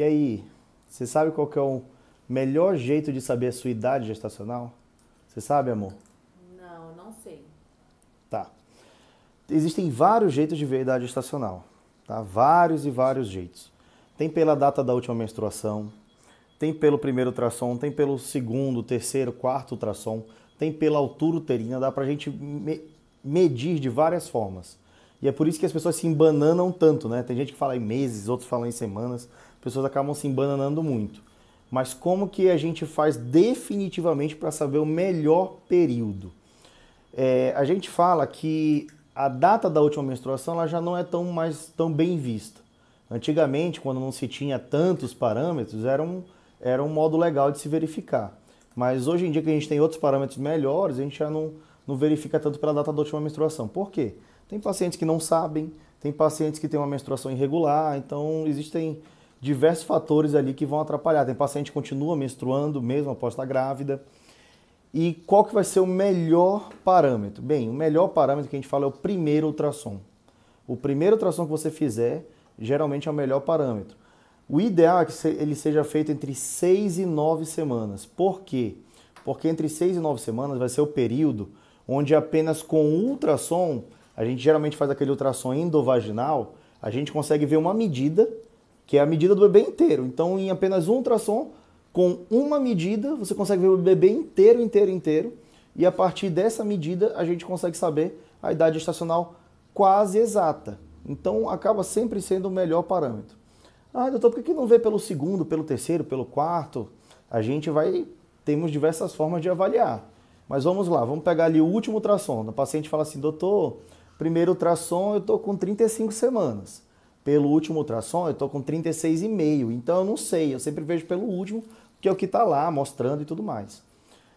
E aí, você sabe qual que é o melhor jeito de saber a sua idade gestacional? Você sabe, amor? Não, não sei. Tá. Existem vários jeitos de ver a idade gestacional, tá? Vários e vários jeitos. Tem pela data da última menstruação, tem pelo primeiro ultrassom, tem pelo segundo, terceiro, quarto ultrassom, tem pela altura uterina, dá pra gente me medir de várias formas. E é por isso que as pessoas se embananam tanto, né? Tem gente que fala em meses, outros falam em semanas. Pessoas acabam se embananando muito. Mas como que a gente faz definitivamente para saber o melhor período? É, a gente fala que a data da última menstruação ela já não é tão mais tão bem vista. Antigamente, quando não se tinha tantos parâmetros, era um, era um modo legal de se verificar. Mas hoje em dia que a gente tem outros parâmetros melhores, a gente já não, não verifica tanto pela data da última menstruação. Por quê? Tem pacientes que não sabem, tem pacientes que têm uma menstruação irregular, então existem diversos fatores ali que vão atrapalhar. Tem paciente que continua menstruando mesmo após estar grávida. E qual que vai ser o melhor parâmetro? Bem, o melhor parâmetro que a gente fala é o primeiro ultrassom. O primeiro ultrassom que você fizer, geralmente é o melhor parâmetro. O ideal é que ele seja feito entre 6 e 9 semanas. Por quê? Porque entre 6 e 9 semanas vai ser o período onde apenas com ultrassom a gente geralmente faz aquele ultrassom endovaginal, a gente consegue ver uma medida, que é a medida do bebê inteiro. Então, em apenas um ultrassom, com uma medida, você consegue ver o bebê inteiro, inteiro, inteiro. E a partir dessa medida, a gente consegue saber a idade estacional quase exata. Então, acaba sempre sendo o melhor parâmetro. Ah, doutor, por que não vê pelo segundo, pelo terceiro, pelo quarto? A gente vai. Temos diversas formas de avaliar. Mas vamos lá, vamos pegar ali o último ultrassom. O paciente fala assim, doutor, Primeiro ultrassom eu tô com 35 semanas. Pelo último ultrassom eu tô com 36,5. Então eu não sei, eu sempre vejo pelo último, que é o que está lá mostrando e tudo mais.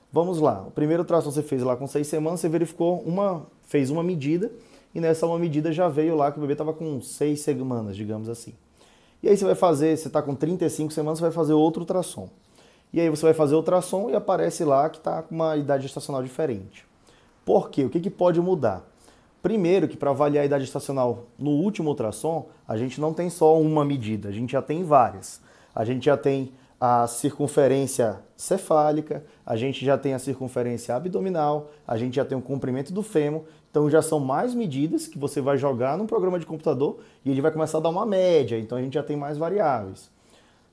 Vamos lá. O primeiro ultrassom você fez lá com 6 semanas, você verificou uma, fez uma medida e nessa uma medida já veio lá que o bebê estava com 6 semanas, digamos assim. E aí você vai fazer, você está com 35 semanas, você vai fazer outro ultrassom. E aí você vai fazer ultrassom e aparece lá que está com uma idade gestacional diferente. Por quê? O que, que pode mudar? Primeiro, que para avaliar a idade estacional no último ultrassom, a gente não tem só uma medida, a gente já tem várias. A gente já tem a circunferência cefálica, a gente já tem a circunferência abdominal, a gente já tem o comprimento do fêmur. Então já são mais medidas que você vai jogar num programa de computador e ele vai começar a dar uma média. Então a gente já tem mais variáveis.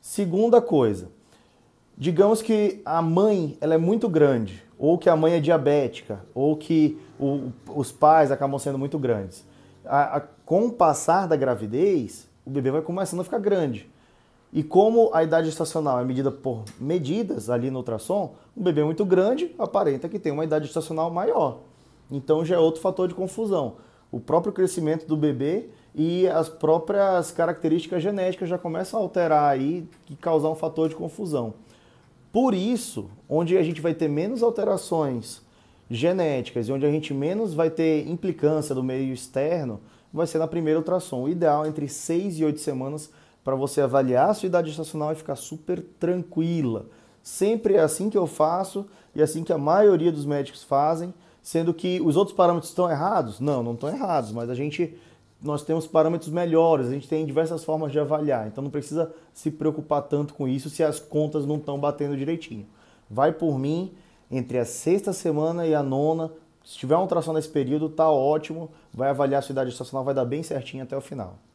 Segunda coisa, digamos que a mãe ela é muito grande, ou que a mãe é diabética, ou que o, os pais acabam sendo muito grandes. A, a, com o passar da gravidez, o bebê vai começando a ficar grande. E como a idade estacional é medida por medidas ali no ultrassom, um bebê muito grande aparenta que tem uma idade estacional maior. Então já é outro fator de confusão. O próprio crescimento do bebê e as próprias características genéticas já começam a alterar aí e causar um fator de confusão. Por isso, onde a gente vai ter menos alterações genéticas e onde a gente menos vai ter implicância do meio externo, vai ser na primeira ultrassom. O ideal é entre 6 e 8 semanas para você avaliar a sua idade gestacional e ficar super tranquila. Sempre é assim que eu faço e é assim que a maioria dos médicos fazem, sendo que os outros parâmetros estão errados? Não, não estão errados, mas a gente nós temos parâmetros melhores, a gente tem diversas formas de avaliar. Então não precisa se preocupar tanto com isso se as contas não estão batendo direitinho. Vai por mim, entre a sexta semana e a nona, se tiver uma tração nesse período, tá ótimo, vai avaliar a sua idade estacional, vai dar bem certinho até o final.